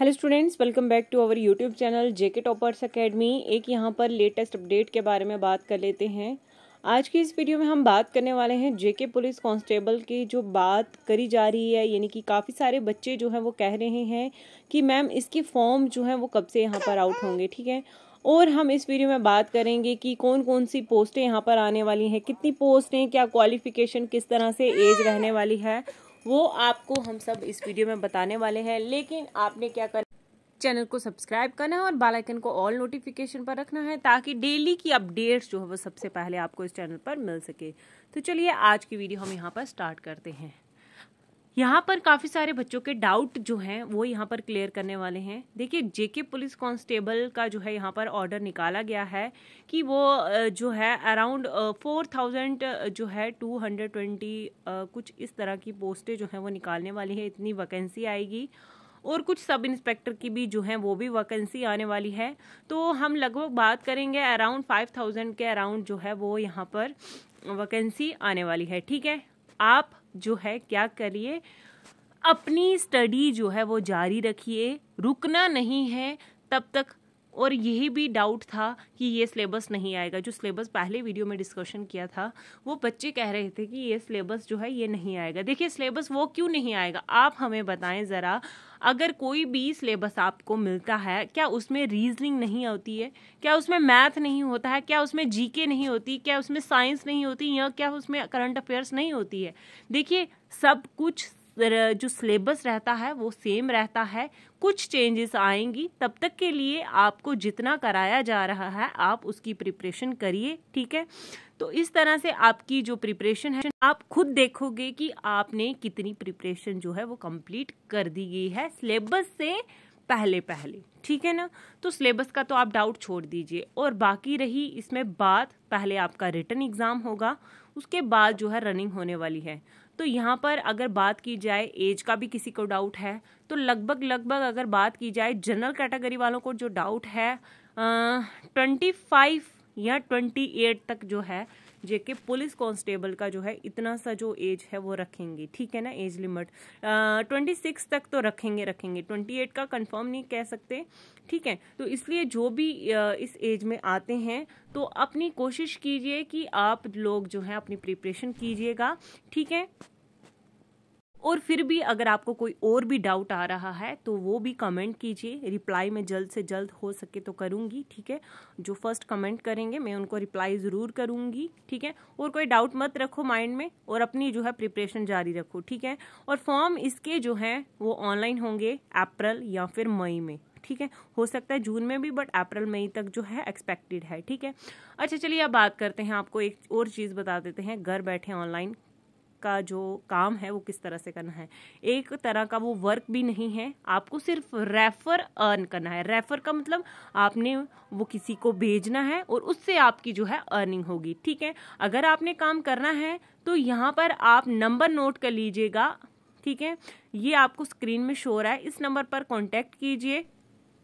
hello students welcome back to our YouTube channel JK toppers academy एक यहाँ पर latest update के बारे में बात कर लेते हैं आज की इस वीडियो में हम बात करने वाले हैं जेके पुलिस कांस्टेबल की जो बात करी जा रही है यानी कि काफ़ी सारे बच्चे जो हैं वो कह रहे हैं कि मैम इसके फॉर्म जो हैं वो कब से यहाँ पर आउट होंगे ठीक है और हम इस वीडियो में बात करेंगे कि कौन कौन सी पोस्टें यहाँ पर आने वाली हैं कितनी पोस्टें क्या क्वालिफिकेशन किस तरह से एज रहने वाली है वो आपको हम सब इस वीडियो में बताने वाले हैं लेकिन आपने क्या करना चैनल को सब्सक्राइब करना है और बाल आइकन को ऑल नोटिफिकेशन पर रखना है ताकि डेली की अपडेट्स जो है वो सबसे पहले आपको इस चैनल पर मिल सके तो चलिए आज की वीडियो हम यहाँ पर स्टार्ट करते हैं यहाँ पर काफ़ी सारे बच्चों के डाउट जो हैं वो यहाँ पर क्लियर करने वाले हैं देखिए जेके पुलिस कांस्टेबल का जो है यहाँ पर ऑर्डर निकाला गया है कि वो जो है अराउंड फोर थाउजेंड जो है टू हंड्रेड ट्वेंटी कुछ इस तरह की पोस्टें जो हैं वो निकालने वाली है इतनी वैकेंसी आएगी और कुछ सब इंस्पेक्टर की भी जो है वो भी वैकेंसी आने वाली है तो हम लगभग बात करेंगे अराउंड फाइव थाउजेंड के अराउंड जो है वो यहाँ पर वैकेंसी आने वाली है ठीक है आप जो है क्या करिए अपनी स्टडी जो है वो जारी रखिए रुकना नहीं है तब तक और यही भी डाउट था कि ये सिलेबस नहीं आएगा जो सिलेबस पहले वीडियो में डिस्कशन किया था वो बच्चे कह रहे थे कि ये सिलेबस जो है ये नहीं आएगा देखिए सिलेबस वो क्यों नहीं आएगा आप हमें बताएं ज़रा अगर कोई भी सिलेबस आपको मिलता है क्या उसमें रीजनिंग नहीं होती है क्या उसमें मैथ नहीं होता है क्या उसमें जीके नहीं होती क्या उसमें साइंस नहीं होती या क्या उसमें करंट अफेयर्स नहीं होती है देखिए सब कुछ जो सिलेबस रहता है वो सेम रहता है कुछ चेंजेस आएंगी तब तक के लिए आपको जितना कराया जा रहा है आप उसकी प्रिपरेशन करिए ठीक है तो इस तरह से आपकी जो प्रिपरेशन है आप खुद देखोगे कि आपने कितनी प्रिपरेशन जो है वो कंप्लीट कर दी गई है सिलेबस से पहले पहले ठीक है ना तो सिलेबस का तो आप डाउट छोड़ दीजिए और बाकी रही इसमें बात पहले आपका रिटर्न एग्ज़ाम होगा उसके बाद जो है रनिंग होने वाली है तो यहाँ पर अगर बात की जाए एज का भी किसी को डाउट है तो लगभग लगभग अगर बात की जाए जनरल कैटेगरी वालों को जो डाउट है ट्वेंटी फाइव या ट्वेंटी एट तक जो है जेके पुलिस कांस्टेबल का जो है इतना सा जो एज है वो रखेंगे ठीक है ना एज लिमिट ट्वेंटी सिक्स तक तो रखेंगे रखेंगे ट्वेंटी एट का कंफर्म नहीं कह सकते ठीक है तो इसलिए जो भी इस एज में आते हैं तो अपनी कोशिश कीजिए कि आप लोग जो है अपनी प्रिपरेशन कीजिएगा ठीक है और फिर भी अगर आपको कोई और भी डाउट आ रहा है तो वो भी कमेंट कीजिए रिप्लाई मैं जल्द से जल्द हो सके तो करूँगी ठीक है जो फर्स्ट कमेंट करेंगे मैं उनको रिप्लाई ज़रूर करूँगी ठीक है और कोई डाउट मत रखो माइंड में और अपनी जो है प्रिपरेशन जारी रखो ठीक है और फॉर्म इसके जो हैं वो ऑनलाइन होंगे अप्रैल या फिर मई में ठीक है हो सकता है जून में भी बट अप्रैल मई तक जो है एक्सपेक्टेड है ठीक है अच्छा चलिए अब बात करते हैं आपको एक और चीज़ बता देते हैं घर बैठे ऑनलाइन का जो काम है वो किस तरह से करना है एक तरह का वो वर्क भी नहीं है आपको सिर्फ रेफ़र अर्न करना है रेफ़र का मतलब आपने वो किसी को भेजना है और उससे आपकी जो है अर्निंग होगी ठीक है अगर आपने काम करना है तो यहाँ पर आप नंबर नोट कर लीजिएगा ठीक है ये आपको स्क्रीन में शो रहा है इस नंबर पर कॉन्टेक्ट कीजिए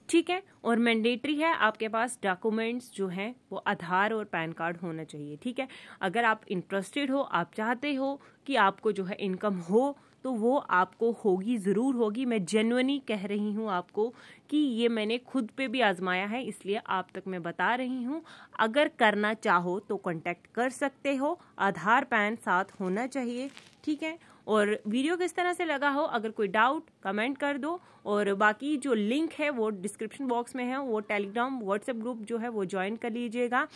ठीक है और मैंडेटरी है आपके पास डॉक्यूमेंट्स जो हैं वो आधार और पैन कार्ड होना चाहिए ठीक है अगर आप इंटरेस्टेड हो आप चाहते हो कि आपको जो है इनकम हो तो वो आपको होगी ज़रूर होगी मैं जेनवनी कह रही हूँ आपको कि ये मैंने खुद पे भी आजमाया है इसलिए आप तक मैं बता रही हूँ अगर करना चाहो तो कॉन्टैक्ट कर सकते हो आधार पैन साथ होना चाहिए ठीक है और वीडियो किस तरह से लगा हो अगर कोई डाउट कमेंट कर दो और बाकी जो लिंक है वो डिस्क्रिप्शन बॉक्स में है वो टेलीग्राम व्हाट्सएप ग्रुप जो है वो ज्वाइन कर लीजिएगा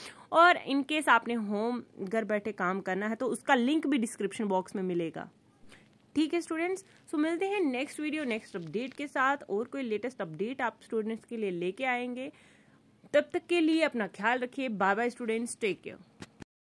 और इनकेस आपने होम घर बैठे काम करना है तो उसका लिंक भी डिस्क्रिप्शन बॉक्स में मिलेगा ठीक है स्टूडेंट्स सो मिलते हैं नेक्स्ट वीडियो नेक्स्ट अपडेट के साथ और कोई लेटेस्ट अपडेट आप स्टूडेंट्स के लिए लेके आएंगे तब तक के लिए अपना ख्याल रखिए bye bye students take care